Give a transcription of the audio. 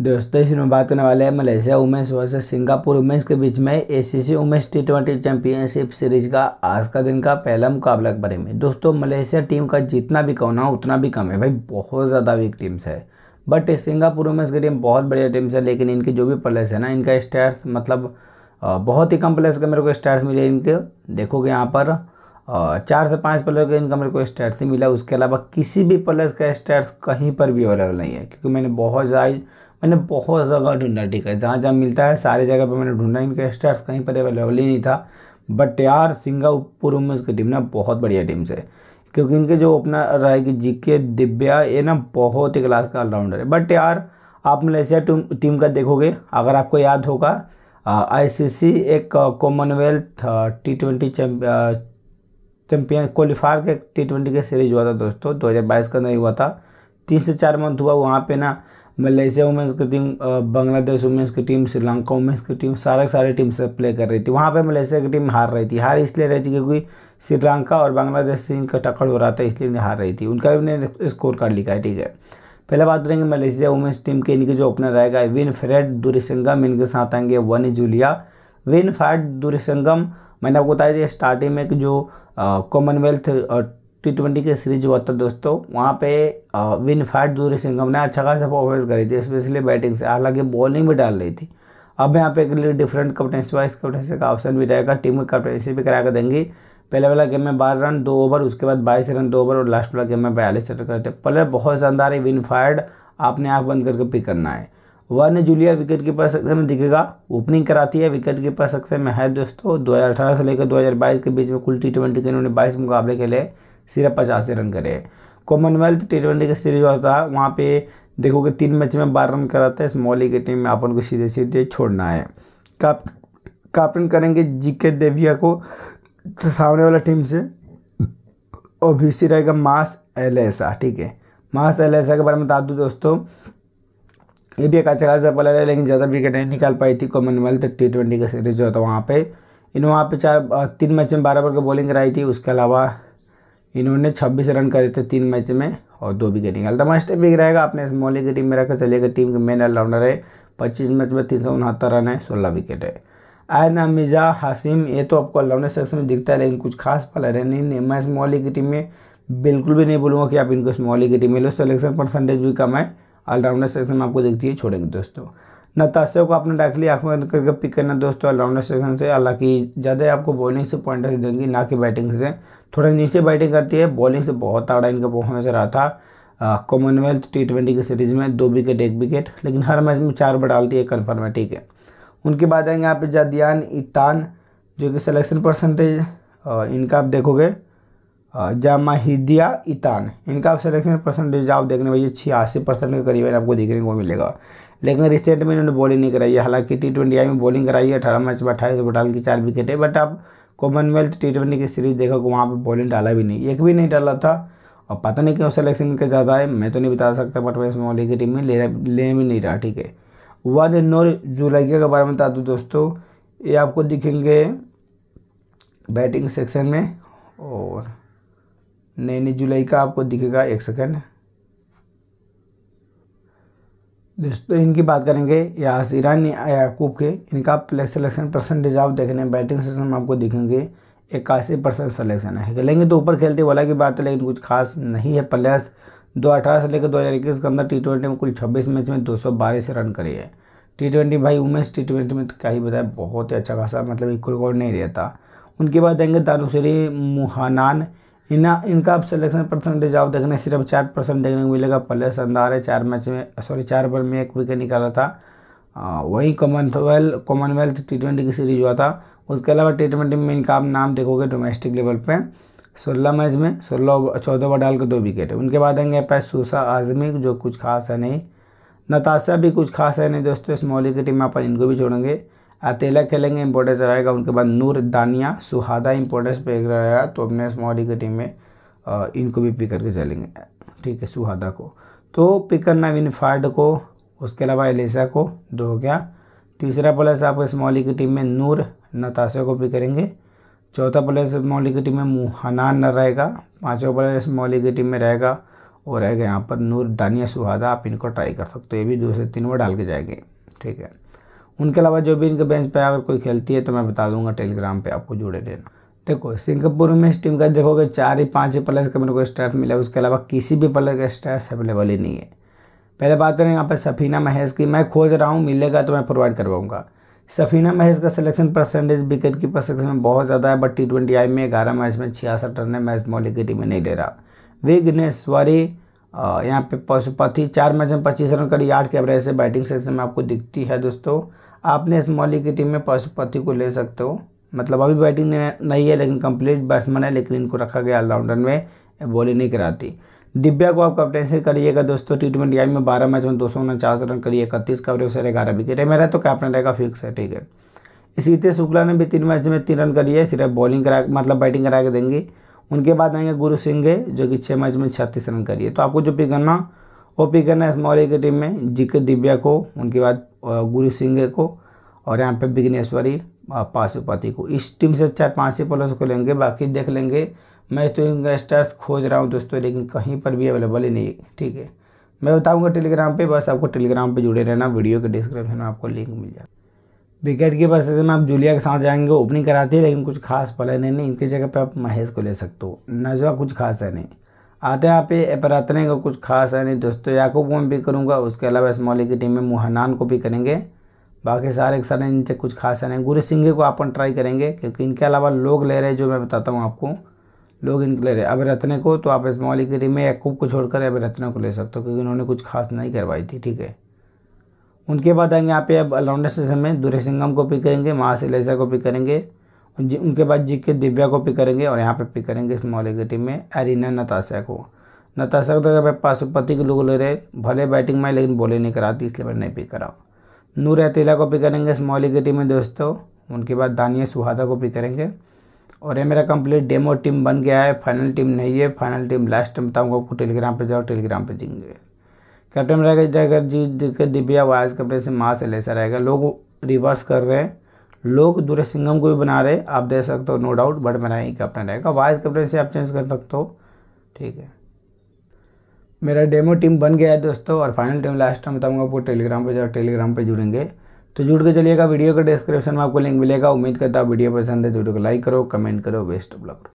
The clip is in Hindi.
दोस्तों इस में बात करने वाले हैं Malaysia women's versus Singapore women's के बीच में ACC women's T twenty championship series का आज का दिन का पहला मुकाबला के बारे में दोस्तों मलेशिया टीम का जितना भी कौन है उतना भी कम है भाई बहुत ज़्यादा वीक टीम्स है बट सिंगापुर वुमेंस की टीम बहुत बढ़िया टीम्स है लेकिन इनकी जो भी प्लेस है ना इनका स्टार्स मतलब बहुत ही कम प्लेस के मेरे को स्टार्स मिले इनके देखोगे यहाँ पर चार से पाँच प्लेयर का इनका मेरे को स्टैट्स ही मिला उसके अलावा किसी भी प्लेयर का स्टैट्स कहीं पर भी अवेलेबल नहीं है क्योंकि मैंने बहुत ज़्यादा मैंने बहुत जगह ढूंढा ठीक है जहाँ जहाँ मिलता है सारी जगह पर मैंने ढूंढा इनके स्टार्स कहीं पर अवेलेबल ही नहीं था बट यार सिंगापुर वुमेंस की टीम ना बहुत बढ़िया टीम से क्योंकि इनके जो अपना रहेगी जी के दिव्या ये ना बहुत ही क्लास का ऑलराउंडर है बट यार आप मलेशिया टीम का देखोगे अगर आपको याद होगा आईसीसी एक Commonwealth T twenty champion qualifier के टी ट्वेंटी का सीरीज हुआ था दोस्तों 2022 का नहीं हुआ था तीन से चार मंथ हुआ वहाँ पे ना मलेशिया वुमेंस की टीम बांग्लादेश वुमेंस की टीम श्रीलंका वुमेंस की टीम सारे सारे टीम से प्ले कर रही थी वहाँ पे मलेशिया की टीम हार रही थी हार इसलिए रही थी क्योंकि श्रीलंका और बांग्लादेश से इनका टक्कर हो रहा था इसलिए इन्हें हार रही थी उनका भी उन्हें स्कोर कार्ड लिखा है ठीक है पहले बात करेंगे मलेशिया वुमेंस टीम के इनके जो ओपनर रहेगा विन फ्रेड दुरिसंगम इनके साथ आएंगे one Julia Winfred Durisangam मैंने आपको बताया था स्टार्टिंग में जो कॉमनवेल्थ uh, टी ट्वेंटी की सीरीज हुआ था दोस्तों वहाँ पे विन विनफैट दूरी सिंगम ने अच्छा खासा परफॉर्मेंस करी थी स्पेशली बैटिंग से हालांकि बॉलिंग भी डाल रही थी अब यहाँ पे लिए डिफरेंट कप्टनशी वाइस कप्टनशिप का ऑप्शन भी रहेगा टीम की कप्टनशिप भी करा कर देंगी पहले वाला गेम में बारह रन दो ओवर उसके बाद बाईस रन दो ओवर और लास्ट वाला गेम में बयालीस रन करते प्लेयर बहुत शानदार है विन फायर्ड आपने आँख बंद करके पिक करना है वर्ण जूलिया विकेट कीपर सेक्शन में दिखेगा ओपनिंग कराती है विकेट कीपर सेक्शन में है दोस्तों 2018 से लेकर 2022 के बीच में कुल टी ट्वेंटी के इन्होंने 22 मुकाबले खेले सिर्फ पचासी रन करे कॉमनवेल्थ टी ट्वेंटी का सीरीज होता है वहाँ पे देखोगे तीन मैच में बारह रन कराता है स्मॉली की टीम में अपन को सीधे सीधे छोड़ना है काप कैप्टन करेंगे जी के देविया को सामने वाला टीम से और भी सी रहेगा मास एलेसा ठीक है मास एलेसा के बारे में बता दूँ दोस्तों ये भी एक अच्छा खासा प्लेयर है लेकिन ज़्यादा विकेट नहीं निकाल पाई थी कॉमनवेल्थ टी ट्वेंटी का सीरीज जो है वहाँ पर इन्होंने वहाँ पे चार तीन मैच में बारह ओवर की बॉलिंग कराई थी उसके अलावा इन्होंने 26 रन करे थे तीन मैच में और दो विकेट निकाल था स्टेप भी रहेगा आपने स्मॉली की टीम में रखा चलेगा टीम के मेन ऑलराउंडर है पच्चीस मैच में तीन सौ उनहत्तर रन है सोलह विकेट है ना मिजा हासिम ये तो आपको ऑलराउंडर सेक्शन में दिखता है लेकिन कुछ खास प्लेयर है नहीं मैं स्मॉली की टीम में बिल्कुल भी नहीं बोलूँगा कि आप इनको स्मॉली की टीम में लो सिलेक्शन परसेंटेज भी कम है ऑलराउंडर सेक्शन में आपको दिखती है छोड़ेंगे दोस्तों नताशे को आपने डायरेक्टली आंख में करके पिक करना दोस्तों ऑलराउंडर सेक्शन से हालांकि ज़्यादा आपको बॉलिंग से पॉइंटर देंगी ना कि बैटिंग से थोड़ा नीचे बैटिंग करती है बॉलिंग से बहुत तगड़ा इनका परफॉर्मेंस रहा था कॉमनवेल्थ टी ट्वेंटी की सीरीज में दो विकेट एक विकेट लेकिन हर मैच में चार बार डालती है कन्फर्म है ठीक है उनके बाद आएंगे यहाँ पे जादियान इतान जो कि सिलेक्शन परसेंटेज इनका आप देखोगे जामाहिदिया इतान इनका सिलेक्शन परसेंटेज आप देखने भैया छियासी परसेंट के करीबन आपको देखने को मिलेगा लेकिन रिसेंट में इन्होंने बॉलिंग नहीं कराई है हालांकि टी ट्वेंटी आई में बॉलिंग कराई है अठारह मैच में अट्ठाईस बटाल की चार विकेट है बट आप कॉमनवेल्थ टी ट्वेंटी की सीरीज देखो तो वहाँ पर बॉलिंग डाला भी नहीं एक भी नहीं डाला था और पता नहीं क्यों सिलेक्शन का ज़्यादा है मैं तो नहीं बता सकता बट वैसे बंगाल की टीम में ले ले भी नहीं रहा ठीक है वन नौ जुलाई के बारे में बता दूँ दोस्तों ये आपको दिखेंगे बैटिंग सेक्शन में और नई नई जुलाई का आपको दिखेगा एक सेकेंड दोस्तों इनकी बात करेंगे यास ईरानी याकूब के इनका प्ले सिलेक्शन परसेंटेज आप देख रहे हैं बैटिंग सेक्शन में आपको दिखेंगे इक्यासी परसेंट सलेक्शन है खेलेंगे तो ऊपर खेलते वाला की बात है लेकिन कुछ खास नहीं है प्लस दो अठारह से लेकर दो हज़ार इक्कीस के अंदर टी ट्वेंटी में कुल छब्बीस मैच में दो सौ बारह से रन करे है टी ट्वेंटी भाई उमेश टी ट्वेंटी में तो क्या ही बताए बहुत ही अच्छा खासा मतलब एक रिकॉर्ड नहीं रहता उनके बाद देंगे दानुसरी मुहानान इना इनका सिलेक्शन परसेंटेज आप देखने सिर्फ चार परसेंट देखने को मिलेगा पहले शानदार है चार मैच में सॉरी चार ओवर में एक विकेट निकाला था वहीं कॉमनवेल्थ कॉमनवेल्थ टी ट्वेंटी की सीरीज हुआ था उसके अलावा टी ट्वेंटी में इनका आप नाम देखोगे डोमेस्टिक लेवल पे सोलह मैच में सोलह चौदह ओवर डाल के दो विकेट उनके बाद आएंगे पैसूसा आजमी जो कुछ खास है नहीं नताशा भी कुछ खास है नहीं दोस्तों इस मौली की टीम में अपन इनको भी छोड़ेंगे अतेला खेलेंगे इंपॉर्टेंस रहेगा उनके बाद नूर दानिया सुहादा इंपॉर्टेंस पे रहेगा तो अपने मौरी की टीम में इनको भी पिक करके चलेंगे ठीक है सुहादा को तो पिक करना विनफार्ड को उसके अलावा एलिसा को दो हो गया तीसरा प्लेस इस स्मॉली की टीम में नूर नताशा को पिक करेंगे चौथा प्लेस मौली की टीम में मुहनान न रहेगा पाँचवा प्लेस मौली की टीम में रहेगा और रहेगा यहाँ पर नूर दानिया सुहादा आप इनको ट्राई कर सकते हो ये भी दो से तीन वो डाल के जाएंगे ठीक है उनके अलावा जो भी इनके बेंच पे अगर कोई खेलती है तो मैं बता दूंगा टेलीग्राम पे आपको जुड़े रहना देखो सिंगापुर में इस टीम का देखोगे चार ही पाँच ही प्लेयर्स का मेरे को स्टाफ मिला उसके अलावा किसी भी प्लेयर का स्टाफ अवेलेबल ही नहीं है पहले बात करें यहाँ पर सफ़ीना महेश की मैं खोज रहा हूँ मिलेगा तो मैं प्रोवाइड करवाऊँगा सफ़ीना महेश का सिलेक्शन परसेंटेज विकेट की सेक्शन में बहुत ज़्यादा है बट टी ट्वेंटी आई में ग्यारह मैच में छियासठ रन है मैच मौलिक की टीम में नहीं ले रहा विघ्नेश्वरी यहाँ पे पशुपति चार मैच में पच्चीस रन करी आठ के एवरेज से बैटिंग सेक्शन में आपको दिखती है दोस्तों आपने इस की टीम में पशुपति को ले सकते हो मतलब अभी बैटिंग नहीं है लेकिन कंप्लीट बैट्समैन है लेकिन इनको रखा गया ऑलराउंडर में बॉलिंग नहीं कराती दिव्या को आप कैप्टनशिप करिएगा दोस्तों टी ट्वेंटी आई में बारह मैच में दो सौ उनचास रन करिए इकतीस कवरेज से ग्यारह विकेट है मेरा तो कैप्टन रहेगा फिक्स है ठीक है तरह शुक्ला ने भी तीन मैच में तीन रन करिए सिर्फ बॉलिंग करा मतलब बैटिंग करा के देंगे उनके बाद आएंगे गुरु सिंह जो कि छः मैच में छत्तीस रन करिए तो आपको जो पिक करना ओपी करना स्मॉल की टीम में जीके दिव्या को उनके बाद गुरु सिंह को और यहाँ पे विघ्नेश्वरी पाशुपति को इस टीम से चार पाँच ही प्लस को लेंगे बाकी देख लेंगे मैं तो इनका स्टार्स खोज रहा हूँ दोस्तों लेकिन कहीं पर भी अवेलेबल ही नहीं ठीक है मैं बताऊँगा टेलीग्राम पर बस आपको टेलीग्राम पर जुड़े रहना वीडियो के डिस्क्रिप्शन में आपको लिंक मिल जाए विकेट की बस में आप जूलिया के साथ जाएंगे ओपनिंग कराती है लेकिन कुछ खास पलन है नहीं इनकी जगह पे आप महेश को ले सकते हो नजवा कुछ खास है नहीं आते हैं यहाँ पे एपरातने का कुछ खास है नहीं दोस्तों तो याकूब को भी करूँगा उसके अलावा मौली की टीम में मुहनान को भी करेंगे बाकी सारे सारे इनसे कुछ खास है नहीं गुरु सिंह को अपन ट्राई करेंगे क्योंकि इनके अलावा लोग ले रहे हैं जो मैं बताता हूँ आपको लोग इनके ले रहे हैं अब रत्ने को तो आप मौली की टीम में याकूब को छोड़कर अब रत्ने को ले सकते हो क्योंकि इन्होंने कुछ खास नहीं करवाई थी ठीक है उनके बाद आएंगे यहाँ पे अब अलराउंडर सेशन में दुरे सिंगम को पिक करेंगे महासिलेसा को पिक करेंगे उनके बाद जी के दिव्या को पिक करेंगे और यहाँ पे पिक करेंगे इस स्मॉल टीम में एरिना नताशा को नताशा को तो पाशुपति के लोग ले रहे भले बैटिंग में लेकिन बॉलिंग नहीं कराती इसलिए मैं नहीं पिक करा नूर अतीला को पिक करेंगे इस स्मॉल टीम में दोस्तों उनके बाद दानिया सुहादा को पिक करेंगे और ये मेरा कंप्लीट डेमो टीम बन गया है फाइनल टीम नहीं है फाइनल टीम लास्ट टाइम बताऊँगा आपको टेलीग्राम पर जाओ टेलीग्राम पर जीएंगे कैप्टन रहेगा जाकर जी दिव्या वाइस कैप्टन से माँ से लेसा रहेगा लोग रिवर्स कर रहे हैं लोग दूर सिंगम को भी बना रहे आप दे सकते हो नो डाउट बट मेरा ही कैप्टन रहेगा वाइस कैप्टन से आप चेंज कर सकते हो ठीक है मेरा डेमो टीम बन गया है दोस्तों और फाइनल टीम लास्ट टाइम बताऊँगा आपको टेलीग्राम पर जाओ टेलीग्राम पर जुड़ेंगे तो जुड़ के चलिएगा वीडियो का डिस्क्रिप्शन में आपको लिंक मिलेगा उम्मीद करता हूँ वीडियो पसंद है तो वीडियो को लाइक करो कमेंट करो बेस्ट ब्लॉग